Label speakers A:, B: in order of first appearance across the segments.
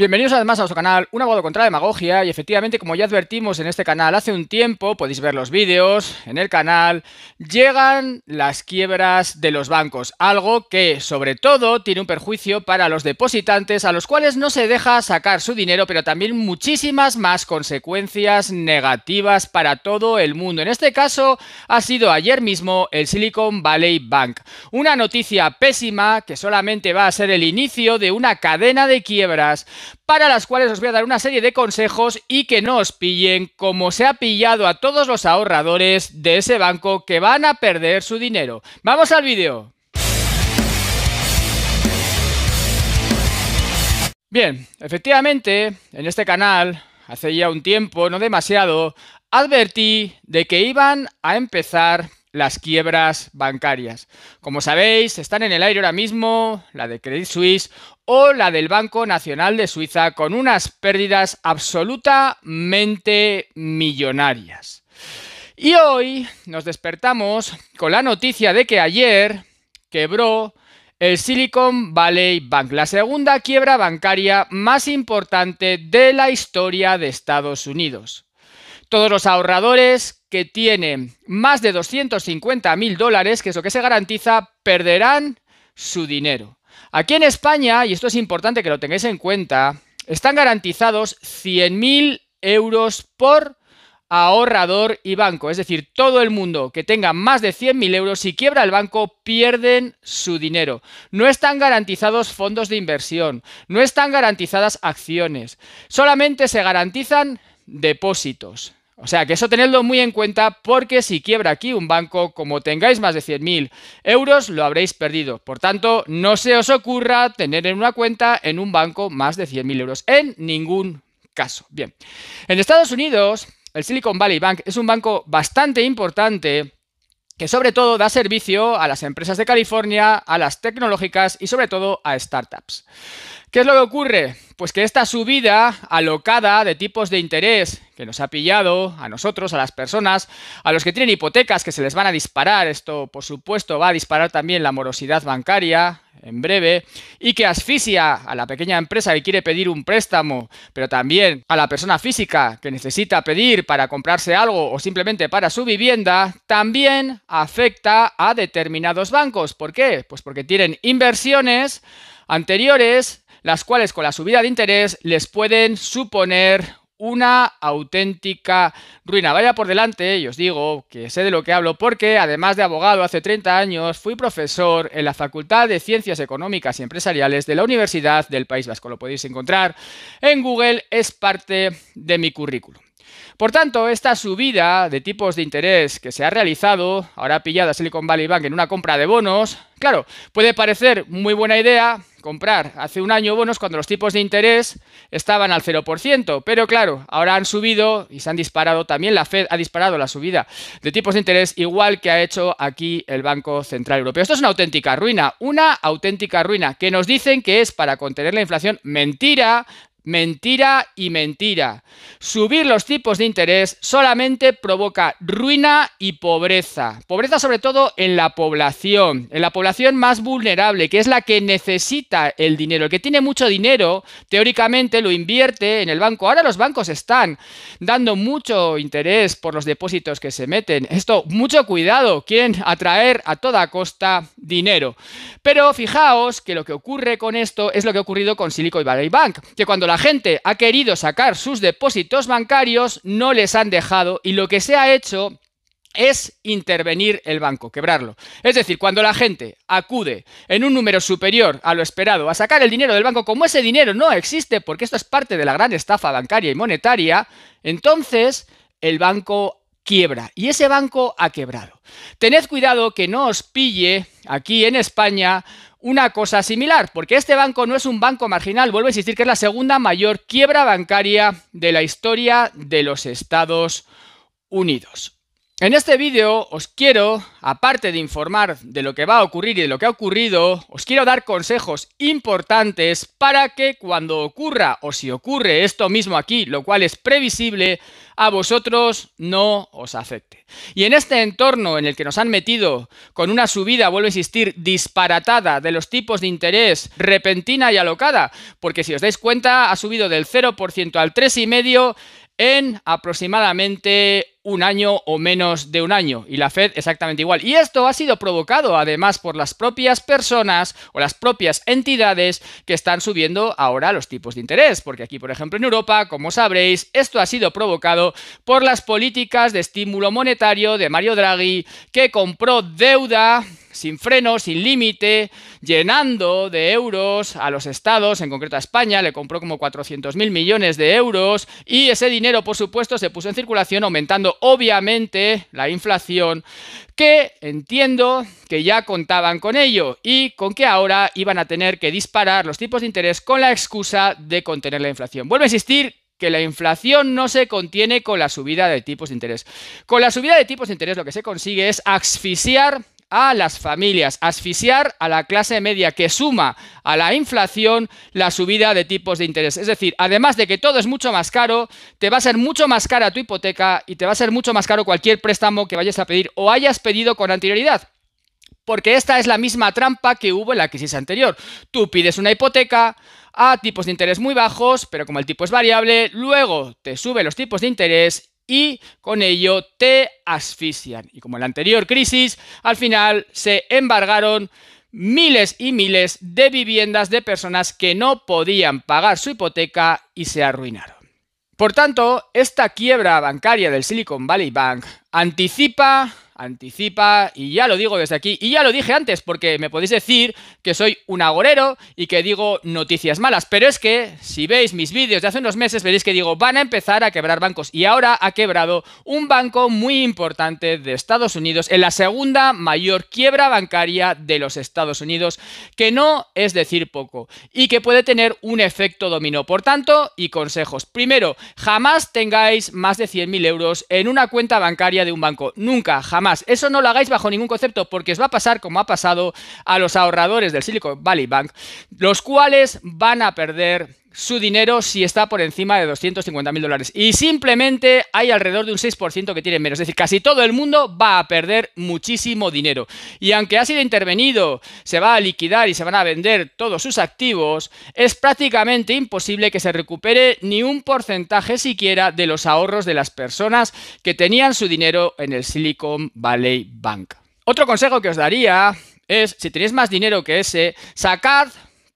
A: Bienvenidos además a nuestro canal Un abogado contra la demagogia y efectivamente como ya advertimos en este canal hace un tiempo, podéis ver los vídeos en el canal, llegan las quiebras de los bancos, algo que sobre todo tiene un perjuicio para los depositantes a los cuales no se deja sacar su dinero, pero también muchísimas más consecuencias negativas para todo el mundo. En este caso ha sido ayer mismo el Silicon Valley Bank, una noticia pésima que solamente va a ser el inicio de una cadena de quiebras para las cuales os voy a dar una serie de consejos y que no os pillen como se ha pillado a todos los ahorradores de ese banco que van a perder su dinero. ¡Vamos al vídeo! Bien, efectivamente, en este canal, hace ya un tiempo, no demasiado, advertí de que iban a empezar las quiebras bancarias. Como sabéis, están en el aire ahora mismo la de Credit Suisse o la del Banco Nacional de Suiza con unas pérdidas absolutamente millonarias. Y hoy nos despertamos con la noticia de que ayer quebró el Silicon Valley Bank, la segunda quiebra bancaria más importante de la historia de Estados Unidos. Todos los ahorradores que tienen más de 250 mil dólares, que es lo que se garantiza, perderán su dinero. Aquí en España, y esto es importante que lo tengáis en cuenta, están garantizados 100 mil euros por ahorrador y banco. Es decir, todo el mundo que tenga más de mil euros, si quiebra el banco, pierden su dinero. No están garantizados fondos de inversión, no están garantizadas acciones, solamente se garantizan depósitos. O sea que eso tenedlo muy en cuenta porque si quiebra aquí un banco, como tengáis más de 100.000 euros, lo habréis perdido. Por tanto, no se os ocurra tener en una cuenta en un banco más de 100.000 euros, en ningún caso. Bien, en Estados Unidos, el Silicon Valley Bank es un banco bastante importante que sobre todo da servicio a las empresas de California, a las tecnológicas y sobre todo a startups. ¿Qué es lo que ocurre? Pues que esta subida alocada de tipos de interés que nos ha pillado a nosotros, a las personas, a los que tienen hipotecas que se les van a disparar, esto por supuesto va a disparar también la morosidad bancaria, en breve, y que asfixia a la pequeña empresa que quiere pedir un préstamo, pero también a la persona física que necesita pedir para comprarse algo o simplemente para su vivienda, también afecta a determinados bancos. ¿Por qué? Pues porque tienen inversiones anteriores las cuales con la subida de interés les pueden suponer una auténtica ruina. Vaya por delante, eh, y os digo que sé de lo que hablo porque además de abogado hace 30 años fui profesor en la Facultad de Ciencias Económicas y Empresariales de la Universidad del País Vasco. Lo podéis encontrar en Google, es parte de mi currículum. Por tanto, esta subida de tipos de interés que se ha realizado, ahora pillada Silicon Valley Bank en una compra de bonos, claro, puede parecer muy buena idea comprar hace un año bonos cuando los tipos de interés estaban al 0%, pero claro, ahora han subido y se han disparado también, la Fed ha disparado la subida de tipos de interés igual que ha hecho aquí el Banco Central Europeo. Esto es una auténtica ruina, una auténtica ruina que nos dicen que es para contener la inflación. Mentira, Mentira y mentira. Subir los tipos de interés solamente provoca ruina y pobreza. Pobreza sobre todo en la población, en la población más vulnerable, que es la que necesita el dinero. El que tiene mucho dinero, teóricamente lo invierte en el banco. Ahora los bancos están dando mucho interés por los depósitos que se meten. Esto, mucho cuidado, quieren atraer a toda costa dinero. Pero fijaos que lo que ocurre con esto es lo que ha ocurrido con Silicon Valley Bank, que cuando la gente ha querido sacar sus depósitos bancarios, no les han dejado y lo que se ha hecho es intervenir el banco, quebrarlo. Es decir, cuando la gente acude en un número superior a lo esperado a sacar el dinero del banco, como ese dinero no existe, porque esto es parte de la gran estafa bancaria y monetaria, entonces el banco quiebra y ese banco ha quebrado. Tened cuidado que no os pille aquí en España una cosa similar, porque este banco no es un banco marginal, vuelvo a insistir que es la segunda mayor quiebra bancaria de la historia de los Estados Unidos. En este vídeo os quiero, aparte de informar de lo que va a ocurrir y de lo que ha ocurrido, os quiero dar consejos importantes para que cuando ocurra o si ocurre esto mismo aquí, lo cual es previsible, a vosotros no os afecte. Y en este entorno en el que nos han metido con una subida, vuelvo a insistir, disparatada de los tipos de interés repentina y alocada, porque si os dais cuenta ha subido del 0% al 3,5%, en aproximadamente un año o menos de un año y la Fed exactamente igual. Y esto ha sido provocado además por las propias personas o las propias entidades que están subiendo ahora los tipos de interés, porque aquí por ejemplo en Europa, como sabréis, esto ha sido provocado por las políticas de estímulo monetario de Mario Draghi que compró deuda sin freno, sin límite, llenando de euros a los estados, en concreto a España, le compró como 400.000 millones de euros y ese dinero, por supuesto, se puso en circulación aumentando obviamente la inflación que entiendo que ya contaban con ello y con que ahora iban a tener que disparar los tipos de interés con la excusa de contener la inflación. Vuelvo a insistir que la inflación no se contiene con la subida de tipos de interés. Con la subida de tipos de interés lo que se consigue es asfixiar a las familias, asfixiar a la clase media que suma a la inflación la subida de tipos de interés. Es decir, además de que todo es mucho más caro, te va a ser mucho más cara tu hipoteca y te va a ser mucho más caro cualquier préstamo que vayas a pedir o hayas pedido con anterioridad porque esta es la misma trampa que hubo en la crisis anterior. Tú pides una hipoteca a tipos de interés muy bajos, pero como el tipo es variable, luego te sube los tipos de interés y con ello te asfixian. Y como en la anterior crisis, al final se embargaron miles y miles de viviendas de personas que no podían pagar su hipoteca y se arruinaron. Por tanto, esta quiebra bancaria del Silicon Valley Bank anticipa anticipa, y ya lo digo desde aquí, y ya lo dije antes, porque me podéis decir que soy un agorero y que digo noticias malas, pero es que si veis mis vídeos de hace unos meses, veréis que digo, van a empezar a quebrar bancos, y ahora ha quebrado un banco muy importante de Estados Unidos, en la segunda mayor quiebra bancaria de los Estados Unidos, que no es decir poco, y que puede tener un efecto dominó. Por tanto, y consejos. Primero, jamás tengáis más de 100.000 euros en una cuenta bancaria de un banco, nunca, jamás eso no lo hagáis bajo ningún concepto porque os va a pasar como ha pasado a los ahorradores del Silicon Valley Bank, los cuales van a perder su dinero si está por encima de 250 mil dólares. Y simplemente hay alrededor de un 6% que tiene menos. Es decir, casi todo el mundo va a perder muchísimo dinero. Y aunque ha sido intervenido, se va a liquidar y se van a vender todos sus activos, es prácticamente imposible que se recupere ni un porcentaje siquiera de los ahorros de las personas que tenían su dinero en el Silicon Valley Bank. Otro consejo que os daría es, si tenéis más dinero que ese, sacad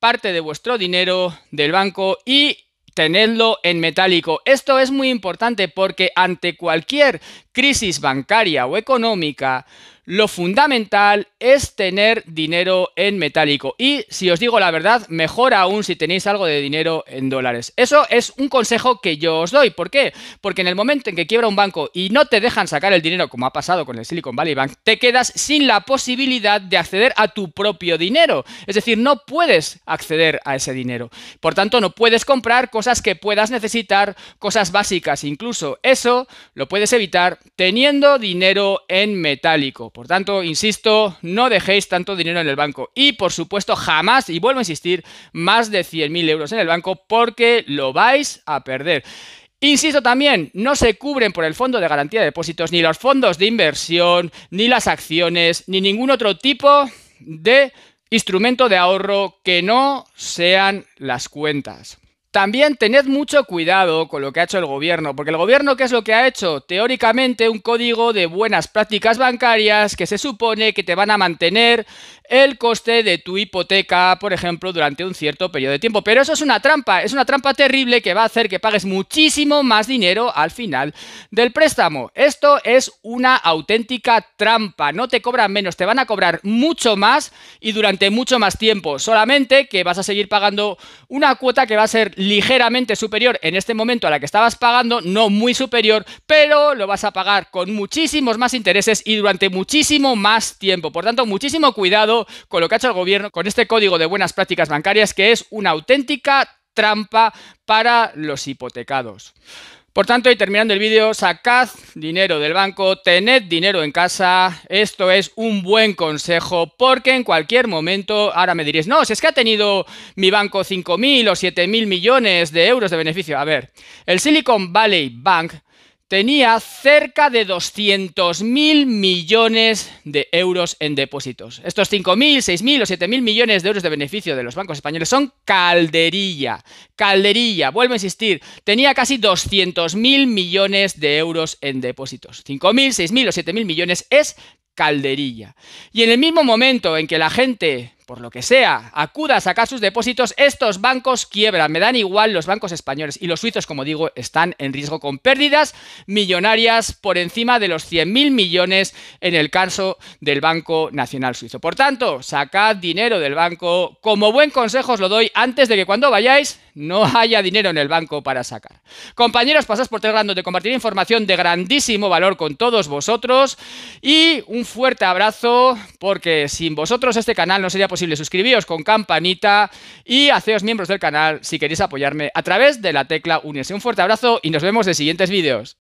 A: parte de vuestro dinero del banco y tenedlo en metálico. Esto es muy importante porque ante cualquier crisis bancaria o económica, lo fundamental es tener dinero en metálico. Y si os digo la verdad, mejor aún si tenéis algo de dinero en dólares. Eso es un consejo que yo os doy. ¿Por qué? Porque en el momento en que quiebra un banco y no te dejan sacar el dinero, como ha pasado con el Silicon Valley Bank, te quedas sin la posibilidad de acceder a tu propio dinero. Es decir, no puedes acceder a ese dinero. Por tanto, no puedes comprar cosas que puedas necesitar, cosas básicas incluso. Eso lo puedes evitar teniendo dinero en metálico. Por tanto, insisto, no dejéis tanto dinero en el banco. Y por supuesto, jamás, y vuelvo a insistir, más de 100.000 euros en el banco porque lo vais a perder. Insisto también, no se cubren por el fondo de garantía de depósitos ni los fondos de inversión, ni las acciones, ni ningún otro tipo de instrumento de ahorro que no sean las cuentas. También tened mucho cuidado con lo que ha hecho el gobierno, porque el gobierno ¿qué es lo que ha hecho? Teóricamente un código de buenas prácticas bancarias que se supone que te van a mantener el coste de tu hipoteca, por ejemplo, durante un cierto periodo de tiempo. Pero eso es una trampa, es una trampa terrible que va a hacer que pagues muchísimo más dinero al final del préstamo. Esto es una auténtica trampa, no te cobran menos, te van a cobrar mucho más y durante mucho más tiempo, solamente que vas a seguir pagando una cuota que va a ser ligeramente superior en este momento a la que estabas pagando, no muy superior, pero lo vas a pagar con muchísimos más intereses y durante muchísimo más tiempo. Por tanto, muchísimo cuidado con lo que ha hecho el gobierno con este código de buenas prácticas bancarias que es una auténtica trampa para los hipotecados. Por tanto, y terminando el vídeo, sacad dinero del banco, tened dinero en casa. Esto es un buen consejo porque en cualquier momento, ahora me diréis, no, si es que ha tenido mi banco 5.000 o 7.000 millones de euros de beneficio. A ver, el Silicon Valley Bank tenía cerca de 200.000 millones de euros en depósitos. Estos 5.000, 6.000 o 7.000 millones de euros de beneficio de los bancos españoles son calderilla. Calderilla, vuelvo a insistir, tenía casi 200.000 millones de euros en depósitos. 5.000, 6.000 o 7.000 millones es calderilla. Y en el mismo momento en que la gente por lo que sea, acuda a sacar sus depósitos, estos bancos quiebran. Me dan igual los bancos españoles y los suizos, como digo, están en riesgo con pérdidas millonarias por encima de los 100.000 millones en el caso del Banco Nacional Suizo. Por tanto, sacad dinero del banco. Como buen consejo os lo doy antes de que cuando vayáis no haya dinero en el banco para sacar. Compañeros, pasad por Telegram de compartir información de grandísimo valor con todos vosotros y un fuerte abrazo porque sin vosotros este canal no sería posible suscribiros suscribíos con campanita y haceos miembros del canal si queréis apoyarme a través de la tecla unirse. Un fuerte abrazo y nos vemos en siguientes vídeos.